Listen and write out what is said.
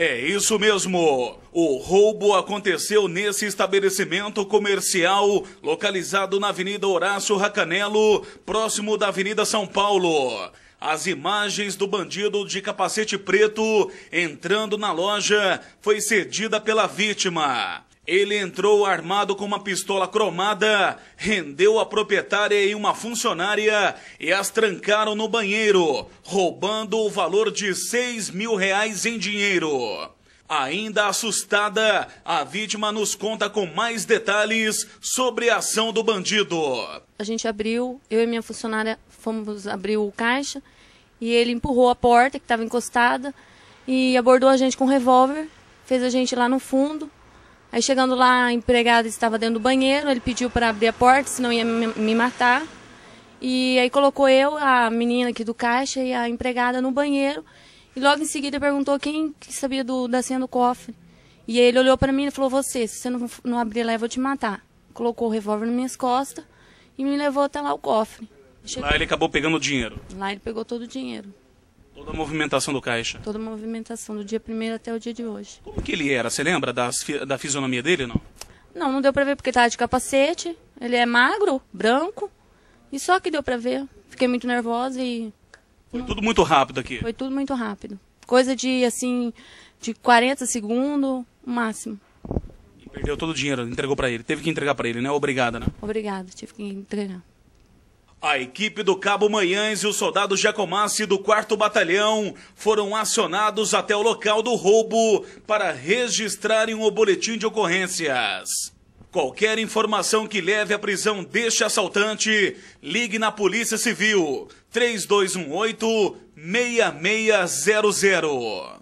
É isso mesmo. O roubo aconteceu nesse estabelecimento comercial localizado na Avenida Horácio Racanelo, próximo da Avenida São Paulo. As imagens do bandido de capacete preto entrando na loja foi cedida pela vítima. Ele entrou armado com uma pistola cromada, rendeu a proprietária e uma funcionária e as trancaram no banheiro, roubando o valor de 6 mil reais em dinheiro. Ainda assustada, a vítima nos conta com mais detalhes sobre a ação do bandido. A gente abriu, eu e minha funcionária fomos abrir o caixa e ele empurrou a porta que estava encostada e abordou a gente com um revólver, fez a gente ir lá no fundo Aí chegando lá, a empregada estava dentro do banheiro, ele pediu para abrir a porta, senão ia me matar. E aí colocou eu, a menina aqui do caixa e a empregada no banheiro. E logo em seguida perguntou quem sabia do, da senha do cofre. E aí ele olhou para mim e falou, você, se você não, não abrir lá, eu vou te matar. Colocou o revólver nas minhas costas e me levou até lá o cofre. Lá ele acabou pegando o dinheiro? Lá ele pegou todo o dinheiro. Toda a movimentação do caixa. Toda a movimentação, do dia primeiro até o dia de hoje. Como que ele era? Você lembra das, da fisionomia dele não? Não, não deu pra ver porque tava de capacete. Ele é magro, branco. E só que deu pra ver. Fiquei muito nervosa e. Foi tudo muito rápido aqui. Foi tudo muito rápido. Coisa de, assim, de 40 segundos, o máximo. E perdeu todo o dinheiro, entregou para ele. Teve que entregar para ele, né? Obrigada, né? Obrigada, tive que entregar. A equipe do Cabo Manhães e o soldado Giacomassi do 4 Batalhão foram acionados até o local do roubo para registrarem o boletim de ocorrências. Qualquer informação que leve à prisão deste assaltante, ligue na Polícia Civil 3218 6600.